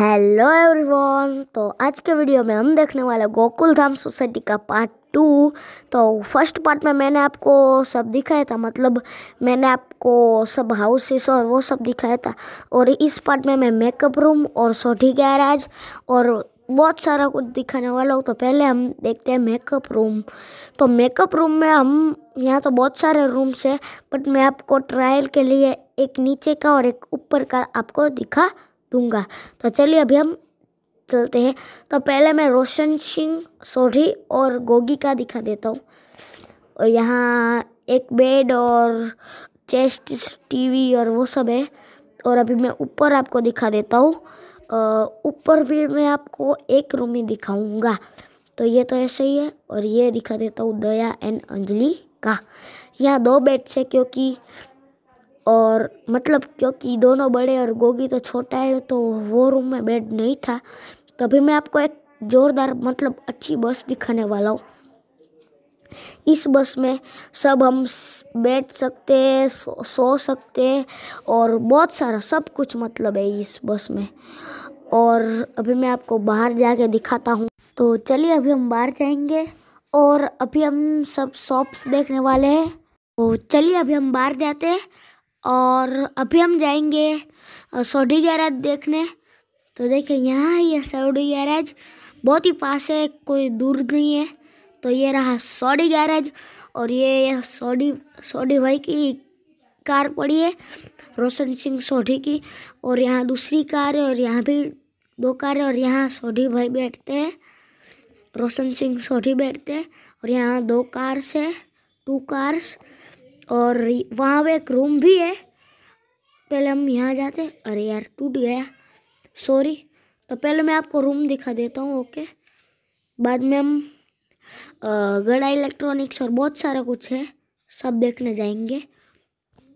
hello everyone तो आज के वीडियो में हम देखने वाले गोकुल धाम सोसाइटी का पार्ट टू तो फर्स्ट पार्ट में मैंने आपको सब दिखाया था मतलब मैंने आपको सब हाउसेस और वो सब दिखाया था और इस पार्ट में मैं मेकअप रूम और सोटी गैराज और बहुत सारा कुछ दिखाने वाला हूँ तो पहले हम देखते हैं मेकअप रूम तो मेकअप रूम में हम यहाँ तो बहुत सारे रूम्स है बट मैं आपको ट्रायल के लिए एक नीचे का और एक ऊपर का आपको दिखा दूंगा तो चलिए अभी हम चलते हैं तो पहले मैं रोशन सिंह सोढ़ी और गोगी का दिखा देता हूँ और यहाँ एक बेड और चेस्ट टीवी और वो सब है और अभी मैं ऊपर आपको दिखा देता हूँ ऊपर भी मैं आपको एक रूम ही दिखाऊंगा तो ये तो ऐसे ही है और ये दिखा देता हूँ दया एंड अंजलि का यहाँ दो बेड्स है क्योंकि और मतलब क्योंकि दोनों बड़े और गोगी तो छोटा है तो वो रूम में बेड नहीं था तभी मैं आपको एक ज़ोरदार मतलब अच्छी बस दिखाने वाला हूँ इस बस में सब हम बैठ सकते हैं सो, सो सकते हैं और बहुत सारा सब कुछ मतलब है इस बस में और अभी मैं आपको बाहर जाके दिखाता हूँ तो चलिए अभी हम बाहर जाएंगे और अभी हम सब शॉप्स देखने वाले हैं तो चलिए अभी हम बाहर जाते हैं और अभी हम जाएंगे सऊदी गैराज देखने तो देखिए यहाँ ये यह सऊदी गैराज बहुत ही पास है कोई दूर नहीं है तो ये रहा सऊदी गैराज और ये सऊदी सऊदी भाई की कार पड़ी है रोशन सिंह सोढ़ी की और यहाँ दूसरी कार है और यहाँ भी दो कार है और यहाँ सोढ़ी भाई बैठते हैं रोशन सिंह सोढ़ी बैठते हैं और यहाँ दो कार्स है टू कार्स और वहाँ पे एक रूम भी है पहले हम यहाँ जाते अरे यार टूट गया सॉरी तो पहले मैं आपको रूम दिखा देता हूँ ओके बाद में हम गड़ा इलेक्ट्रॉनिक्स और बहुत सारा कुछ है सब देखने जाएंगे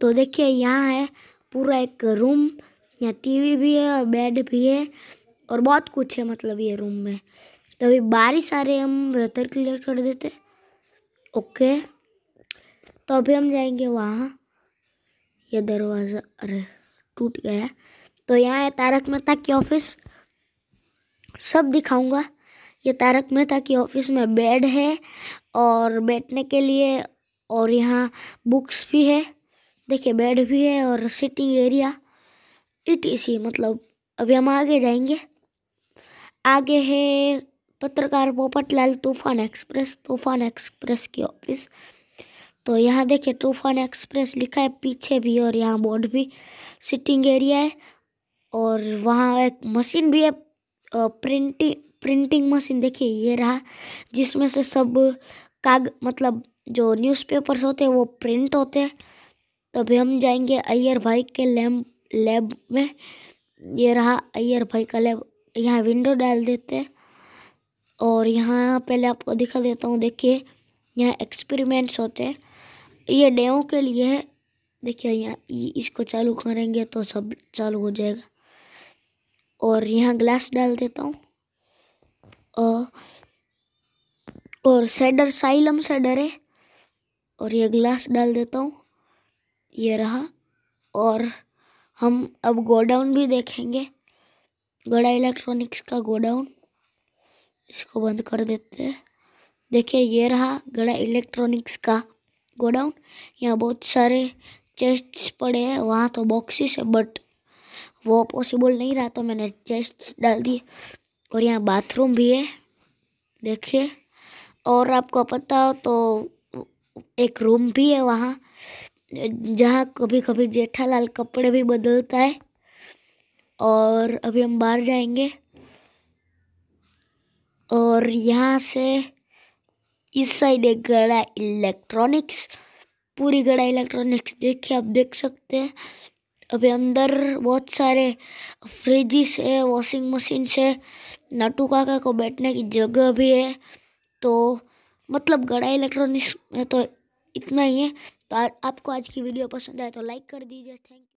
तो देखिए यहाँ है पूरा एक रूम यहाँ टीवी भी है और बेड भी है और बहुत कुछ है मतलब ये रूम में तो बारिश आ रही हम वेदर क्लियर कर देते ओके तो अभी हम जाएंगे वहाँ ये दरवाज़ा अरे टूट गया तो यहाँ है तारक मेहता की ऑफिस सब दिखाऊंगा ये तारक मेहता की ऑफिस में बेड है और बैठने के लिए और यहाँ बुक्स भी है देखिए बेड भी है और सिटिंग एरिया ईटीसी मतलब अभी हम आगे जाएंगे आगे है पत्रकार पोपटलाल तूफान एक्सप्रेस तूफान एक्सप्रेस की ऑफिस तो यहाँ देखिए तूफान एक्सप्रेस लिखा है पीछे भी और यहाँ बोर्ड भी सिटिंग एरिया है और वहाँ एक मशीन भी है प्रिंटिंग प्रिंटिंग मशीन देखिए ये रहा जिसमें से सब काग मतलब जो न्यूज़पेपर्स होते हैं वो प्रिंट होते हैं तभी हम जाएंगे अय्यर भाई के लैब लैब में ये रहा अय्यर भाई का लैब यहाँ विंडो डाल देते हैं और यहाँ पहले आपको दिखा देता हूँ देखिए यहाँ एक्सपेरिमेंट्स होते हैं ये डेओ के लिए है देखिए यहाँ इसको चालू करेंगे तो सब चालू हो जाएगा और यहाँ ग्लास डाल देता हूँ और, और सेडर साइलम से है और ये ग्लास डाल देता हूँ ये रहा और हम अब गोडाउन भी देखेंगे गोड़ा इलेक्ट्रॉनिक्स का गोडाउन इसको बंद कर देते हैं देखिए ये रहा गड़ा इलेक्ट्रॉनिक्स का गोडाउन यहाँ बहुत सारे चेस्ट्स पड़े हैं वहाँ तो बॉक्सेस है बट वो पॉसिबल नहीं रहा तो मैंने चेस्ट्स डाल दिए और यहाँ बाथरूम भी है देखिए और आपको पता हो तो एक रूम भी है वहाँ जहाँ कभी कभी जेठालाल कपड़े भी बदलता है और अभी हम बाहर जाएंगे और यहाँ से इस साइड एक गड़ा इलेक्ट्रॉनिक्स पूरी गड़ा इलेक्ट्रॉनिक्स देखिए आप देख सकते हैं अभी अंदर बहुत सारे फ्रिजिस है वॉशिंग मशीन है नाटू काका को बैठने की जगह भी है तो मतलब गड़ा इलेक्ट्रॉनिक्स में तो इतना ही है तो आपको आज की वीडियो पसंद आए तो लाइक कर दीजिए थैंक